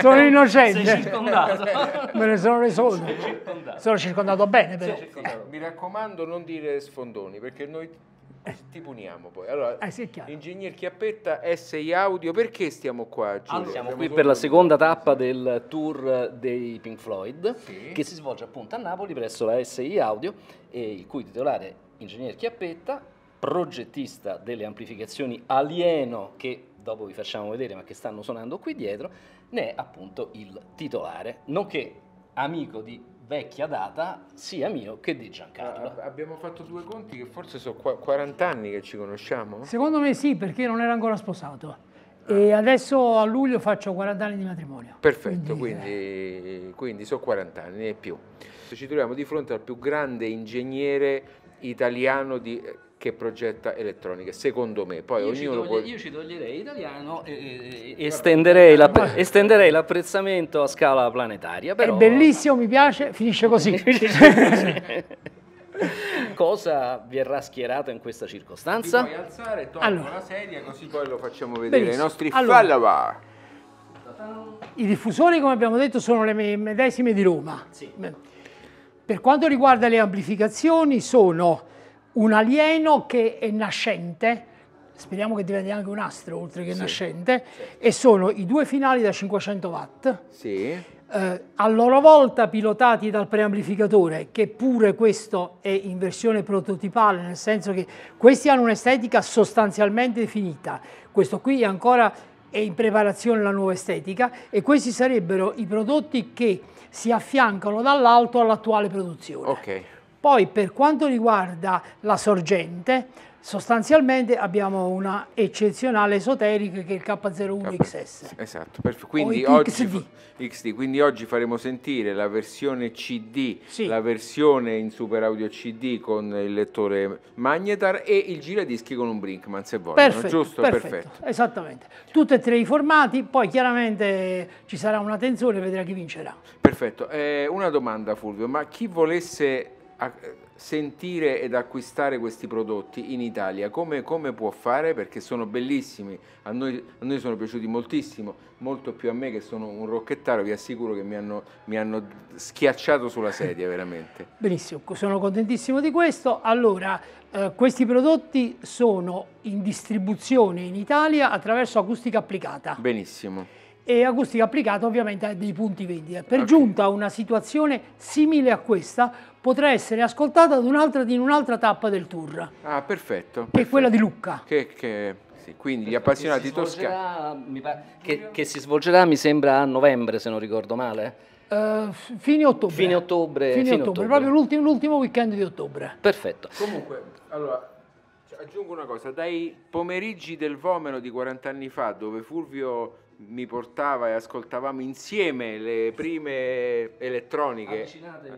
sono innocente. Sei circondato. Me ne sono reso conto. Sono circondato bene però. Circondato. Eh, mi raccomando non dire sfondoni perché noi ti puniamo poi. Allora, eh, sì, Ingegner Chiappetta, SI Audio, perché stiamo qua? Giulio? Allora, ah, siamo qui per la seconda tappa del tour dei Pink Floyd sì. che si svolge appunto a Napoli presso la SI Audio e il cui titolare Ingegner Chiappetta progettista delle amplificazioni alieno che dopo vi facciamo vedere ma che stanno suonando qui dietro, ne è appunto il titolare, nonché amico di vecchia data sia mio che di Giancarlo. Ah, abbiamo fatto due conti che forse sono 40 anni che ci conosciamo? Secondo me sì, perché non era ancora sposato. E ah. adesso a luglio faccio 40 anni di matrimonio. Perfetto, quindi, quindi, eh. quindi sono 40 anni e più. Ci troviamo di fronte al più grande ingegnere italiano di, che progetta elettronica, secondo me. Poi io, ci toglie, può... io ci toglierei italiano e, e estenderei, la, estenderei, l'apprezzamento a scala planetaria. Però... È bellissimo, mi piace, finisce così. Cosa verrà schierato in questa circostanza? Ti puoi alzare, tolgo allora. la sedia così poi lo facciamo vedere Benissimo. ai nostri allora. follower. I diffusori, come abbiamo detto, sono le medesime di Roma. Sì. Per quanto riguarda le amplificazioni sono un alieno che è nascente, speriamo che diventi anche un astro oltre che sì. nascente, sì. e sono i due finali da 500 watt, sì. eh, a loro volta pilotati dal preamplificatore, che pure questo è in versione prototipale, nel senso che questi hanno un'estetica sostanzialmente definita, questo qui è ancora è in preparazione la nuova estetica e questi sarebbero i prodotti che si affiancano dall'alto all'attuale produzione. Okay. Poi per quanto riguarda la sorgente, Sostanzialmente abbiamo una eccezionale esoterica che è il K01XS. Esatto, quindi, oggi, XD, quindi oggi faremo sentire la versione CD, sì. la versione in Super Audio CD con il lettore Magnetar e il giradischi con un Brinkman se vogliono, perfetto, giusto? Perfetto, perfetto. Esattamente, tutti e tre i formati, poi chiaramente ci sarà una tensione, vedrà chi vincerà. Perfetto, eh, una domanda Fulvio, ma chi volesse sentire ed acquistare questi prodotti in Italia? Come, come può fare? Perché sono bellissimi, a noi, a noi, sono piaciuti moltissimo, molto più a me che sono un rocchettaro, vi assicuro che mi hanno, mi hanno schiacciato sulla sedia veramente. Benissimo, sono contentissimo di questo. Allora, eh, questi prodotti sono in distribuzione in Italia attraverso acustica applicata. Benissimo e agustica applicata ovviamente a dei punti vendita. Per okay. giunta una situazione simile a questa potrà essere ascoltata un'altra, in un'altra tappa del tour. Ah, perfetto. Che perfetto. è quella di Lucca. Che, che, sì, quindi gli appassionati toscani. Che, che si svolgerà mi sembra a novembre se non ricordo male. Uh, fine ottobre. Fine ottobre. Fine fine ottobre, ottobre. proprio l'ultimo, weekend di ottobre. Perfetto. Comunque, allora, aggiungo una cosa, dai pomeriggi del Vomero di 40 anni fa, dove Fulvio mi portava e ascoltavamo insieme le prime elettroniche,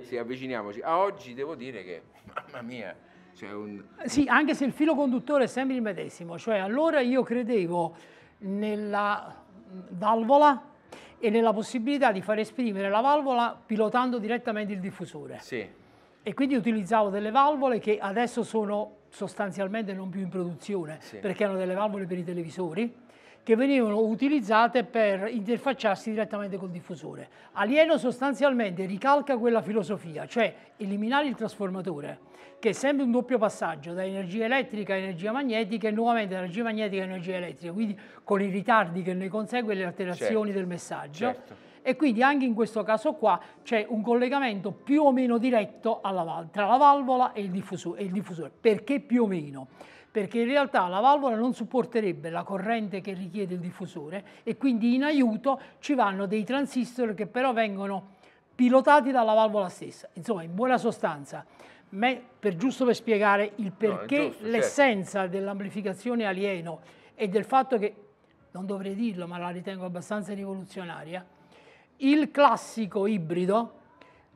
sì, avviciniamoci, a oggi devo dire che, mamma mia, c'è un... Sì, anche se il filo conduttore è sempre il medesimo, cioè allora io credevo nella valvola e nella possibilità di far esprimere la valvola pilotando direttamente il diffusore. Sì. E quindi utilizzavo delle valvole che adesso sono sostanzialmente non più in produzione, sì. perché erano delle valvole per i televisori, che venivano utilizzate per interfacciarsi direttamente col diffusore. Alieno sostanzialmente ricalca quella filosofia, cioè eliminare il trasformatore, che è sempre un doppio passaggio da energia elettrica a energia magnetica e nuovamente da energia magnetica a energia elettrica, quindi con i ritardi che ne consegue le alterazioni certo. del messaggio. Certo e quindi anche in questo caso qua c'è un collegamento più o meno diretto alla, tra la valvola e il, e il diffusore. Perché più o meno? perché in realtà la valvola non supporterebbe la corrente che richiede il diffusore e quindi in aiuto ci vanno dei transistor che però vengono pilotati dalla valvola stessa. Insomma, in buona sostanza, me, per, giusto per spiegare il perché no, certo. l'essenza certo. dell'amplificazione alieno e del fatto che, non dovrei dirlo ma la ritengo abbastanza rivoluzionaria, il classico ibrido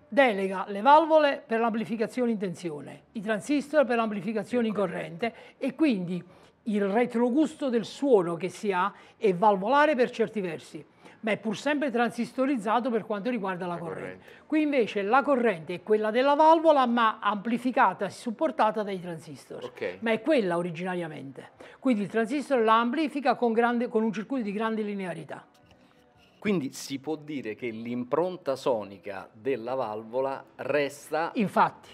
delega le valvole per l'amplificazione in tensione, i transistor per l'amplificazione in ecco. corrente e quindi il retrogusto del suono che si ha è valvolare per certi versi, ma è pur sempre transistorizzato per quanto riguarda la, la corrente. corrente. Qui invece la corrente è quella della valvola, ma amplificata e supportata dai transistor, okay. ma è quella originariamente. Quindi il transistor la amplifica con, grande, con un circuito di grande linearità. Quindi si può dire che l'impronta sonica della valvola resta... Infatti,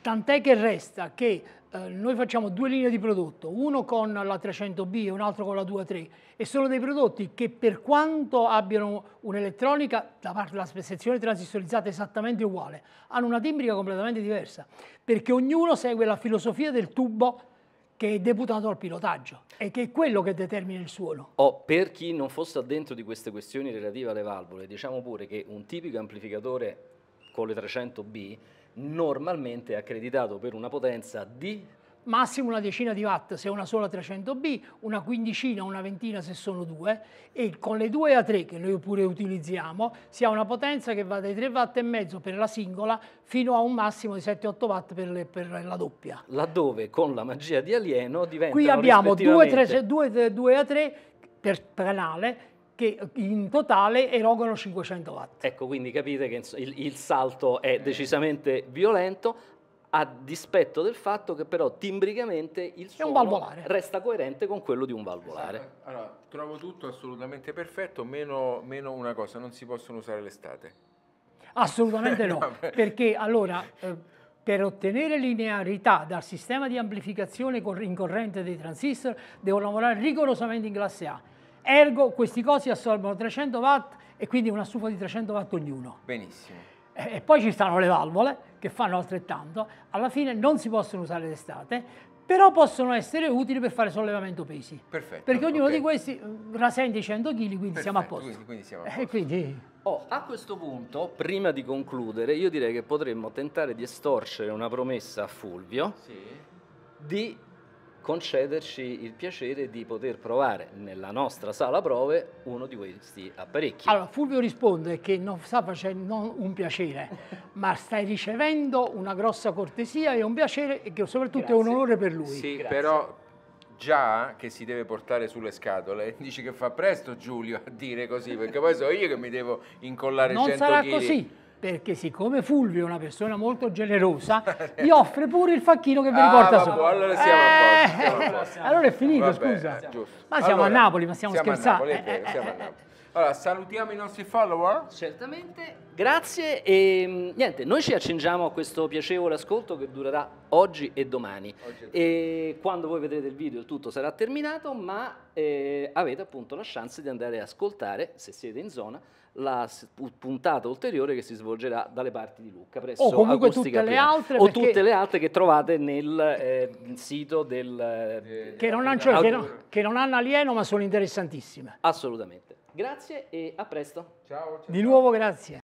tant'è che resta che eh, noi facciamo due linee di prodotto, uno con la 300B e un altro con la 23, e sono dei prodotti che per quanto abbiano un'elettronica, da parte della sezione transistorizzata esattamente uguale, hanno una timbrica completamente diversa, perché ognuno segue la filosofia del tubo che è deputato al pilotaggio e che è quello che determina il suono. Oh, per chi non fosse addentro di queste questioni relative alle valvole, diciamo pure che un tipico amplificatore con le 300B normalmente è accreditato per una potenza di massimo una decina di watt se è una sola 300B, una quindicina, una ventina se sono due e con le due A3 che noi pure utilizziamo si ha una potenza che va dai 3 watt e mezzo per la singola fino a un massimo di 7-8 watt per, le, per, la doppia. Laddove con la magia di Alieno diventa Qui abbiamo due, tre, due, due A3 per canale che in totale erogano 500 watt. Ecco, quindi capite che il, il salto è decisamente violento, a dispetto del fatto che però timbricamente il suono resta coerente con quello di un valvolare. Esatto. Allora, trovo tutto assolutamente perfetto, meno, meno una cosa, non si possono usare l'estate. Assolutamente no, perché allora... Eh, per ottenere linearità dal sistema di amplificazione in corrente dei transistor devo lavorare rigorosamente in classe A. Ergo, questi cosi assorbono 300 watt e quindi una stufa di 300 watt ognuno. Benissimo e poi ci stanno le valvole che fanno altrettanto, alla fine non si possono usare d'estate, però possono essere utili per fare sollevamento pesi. Perfetto. Perché ognuno okay. di questi eh, rasenta i 100 kg, quindi Perfetto, siamo a posto. Quindi, quindi siamo a posto. Quindi... Oh, a questo punto, prima di concludere, io direi che potremmo tentare di estorcere una promessa a Fulvio sì. di concederci il piacere di poter provare nella nostra sala prove uno di questi apparecchi. Allora, Fulvio risponde che non sta facendo un piacere, ma stai ricevendo una grossa cortesia e un piacere che soprattutto Grazie. è un onore per lui. Sì, Grazie. però già che si deve portare sulle scatole, dici che fa presto Giulio a dire così, perché poi so io che mi devo incollare non 100 kg. Non sarà così perché siccome Fulvio è una persona molto generosa, gli offre pure il facchino che vi ah, riporta ah, sopra. Allora siamo a posto. Eh, allora è finito, Vabbè, scusa. Giusto. Ma siamo allora, a Napoli, ma stiamo scherzando. Siamo a Napoli, è eh, vero, eh, siamo a eh, Napoli. Allora, salutiamo i nostri follower. Certamente. Grazie e mm, niente, noi ci accingiamo a questo piacevole ascolto che durerà oggi e domani. Oggi. E quando voi vedrete il video il tutto sarà terminato, ma eh, avete appunto la chance di andare ad ascoltare, se siete in zona, la puntata ulteriore che si svolgerà dalle parti di Lucca presso o oh, comunque Acustica tutte Pena, le altre o tutte le altre che trovate nel eh, sito del eh, che, non eh, hanno, cioè, che, non, che non hanno alieno ma sono interessantissime assolutamente Grazie e a presto. Ciao. ciao di nuovo grazie.